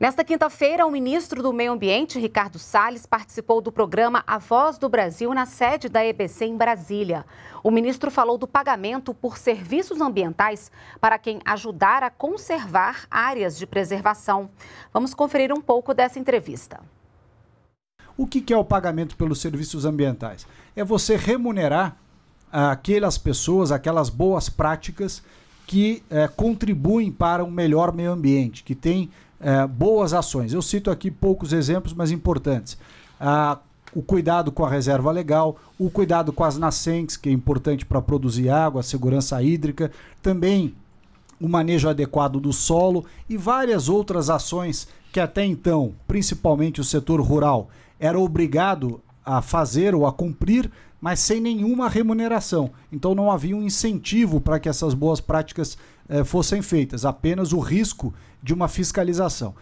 Nesta quinta-feira, o ministro do Meio Ambiente, Ricardo Salles, participou do programa A Voz do Brasil na sede da EBC em Brasília. O ministro falou do pagamento por serviços ambientais para quem ajudar a conservar áreas de preservação. Vamos conferir um pouco dessa entrevista. O que é o pagamento pelos serviços ambientais? É você remunerar aquelas pessoas, aquelas boas práticas que é, contribuem para um melhor meio ambiente, que têm é, boas ações. Eu cito aqui poucos exemplos, mas importantes. Ah, o cuidado com a reserva legal, o cuidado com as nascentes, que é importante para produzir água, a segurança hídrica, também o manejo adequado do solo e várias outras ações que até então, principalmente o setor rural, era obrigado a fazer ou a cumprir, mas sem nenhuma remuneração. Então não havia um incentivo para que essas boas práticas eh, fossem feitas, apenas o risco de uma fiscalização.